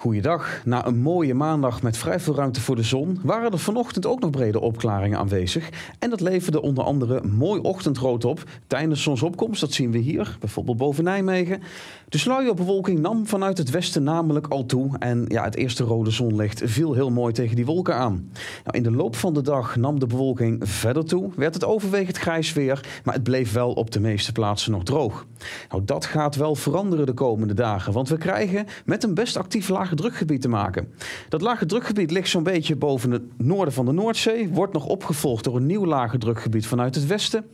Goeiedag. Na een mooie maandag met vrij veel ruimte voor de zon waren er vanochtend ook nog brede opklaringen aanwezig. En dat leverde onder andere mooi ochtendrood op tijdens zonsopkomst. Dat zien we hier, bijvoorbeeld boven Nijmegen. De sluierbewolking nam vanuit het westen namelijk al toe. En ja, het eerste rode zonlicht viel heel mooi tegen die wolken aan. Nou, in de loop van de dag nam de bewolking verder toe. Werd het overwegend grijs weer, maar het bleef wel op de meeste plaatsen nog droog. Nou, dat gaat wel veranderen de komende dagen, want we krijgen met een best actief laag drukgebied te maken. Dat lage drukgebied ligt zo'n beetje boven het noorden van de Noordzee, wordt nog opgevolgd door een nieuw lage drukgebied vanuit het westen.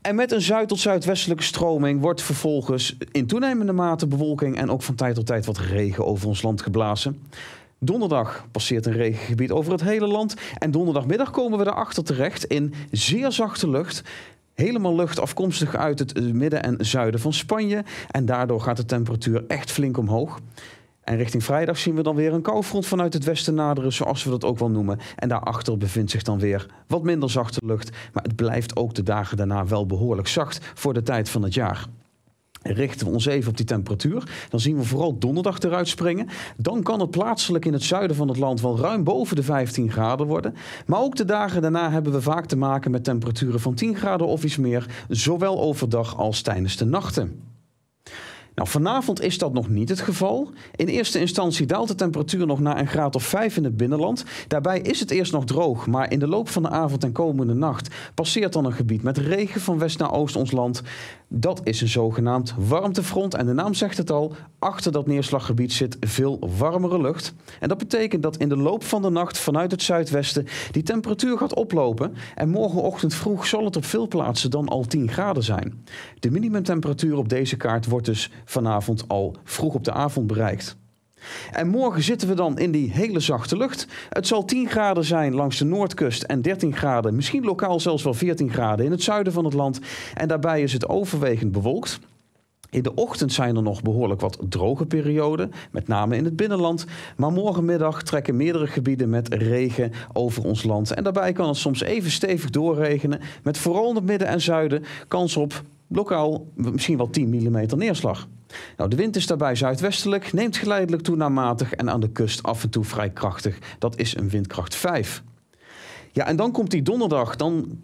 En met een zuid- tot zuidwestelijke stroming wordt vervolgens in toenemende mate bewolking en ook van tijd tot tijd wat regen over ons land geblazen. Donderdag passeert een regengebied over het hele land. En donderdagmiddag komen we erachter terecht in zeer zachte lucht. Helemaal lucht afkomstig uit het midden en zuiden van Spanje. En daardoor gaat de temperatuur echt flink omhoog. En richting vrijdag zien we dan weer een koufront vanuit het westen naderen, zoals we dat ook wel noemen. En daarachter bevindt zich dan weer wat minder zachte lucht. Maar het blijft ook de dagen daarna wel behoorlijk zacht voor de tijd van het jaar. Richten we ons even op die temperatuur, dan zien we vooral donderdag eruit springen. Dan kan het plaatselijk in het zuiden van het land wel ruim boven de 15 graden worden. Maar ook de dagen daarna hebben we vaak te maken met temperaturen van 10 graden of iets meer, zowel overdag als tijdens de nachten. Nou, vanavond is dat nog niet het geval. In eerste instantie daalt de temperatuur nog naar een graad of 5 in het binnenland. Daarbij is het eerst nog droog, maar in de loop van de avond en komende nacht passeert dan een gebied met regen van west naar oost ons land. Dat is een zogenaamd warmtefront en de naam zegt het al, achter dat neerslaggebied zit veel warmere lucht. En dat betekent dat in de loop van de nacht vanuit het zuidwesten die temperatuur gaat oplopen en morgenochtend vroeg zal het op veel plaatsen dan al 10 graden zijn. De minimumtemperatuur op deze kaart wordt dus vanavond al vroeg op de avond bereikt. En morgen zitten we dan in die hele zachte lucht. Het zal 10 graden zijn langs de noordkust en 13 graden, misschien lokaal zelfs wel 14 graden in het zuiden van het land. En daarbij is het overwegend bewolkt. In de ochtend zijn er nog behoorlijk wat droge perioden, met name in het binnenland. Maar morgenmiddag trekken meerdere gebieden met regen over ons land. En daarbij kan het soms even stevig doorregenen, met vooral in het midden en zuiden kans op lokaal misschien wel 10 mm neerslag. Nou, de wind is daarbij zuidwestelijk, neemt geleidelijk toe naar matig en aan de kust af en toe vrij krachtig. Dat is een windkracht 5. Ja, en dan komt die donderdag, dan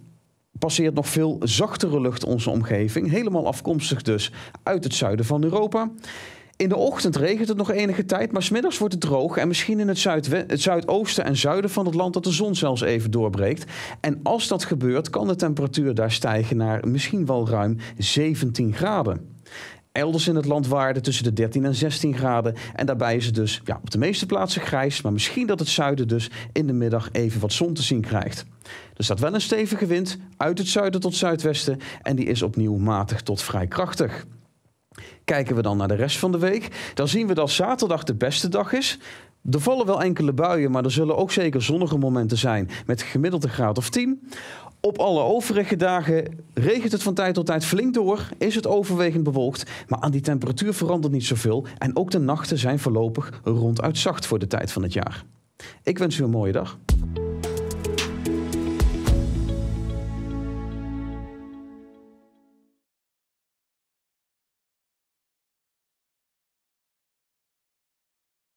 passeert nog veel zachtere lucht onze omgeving, helemaal afkomstig dus uit het zuiden van Europa. In de ochtend regent het nog enige tijd, maar smiddags wordt het droog. En misschien in het, het, zuidoosten en zuiden van het land dat de zon zelfs even doorbreekt. En als dat gebeurt, kan de temperatuur daar stijgen naar misschien wel ruim 17 graden. Elders in het land waarden tussen de 13 en 16 graden. En daarbij is het dus ja, op de meeste plaatsen grijs, maar misschien dat het zuiden dus in de middag even wat zon te zien krijgt. Er staat wel een stevige wind uit het zuiden tot zuidwesten en die is opnieuw matig tot vrij krachtig. Kijken we dan naar de rest van de week, dan zien we dat zaterdag de beste dag is. Er vallen wel enkele buien, maar er zullen ook zeker zonnige momenten zijn met gemiddelde graad of 10. Op alle overige dagen regent het van tijd tot tijd flink door, is het overwegend bewolkt, maar aan die temperatuur verandert niet zoveel en ook de nachten zijn voorlopig ronduit zacht voor de tijd van het jaar. Ik wens u een mooie dag.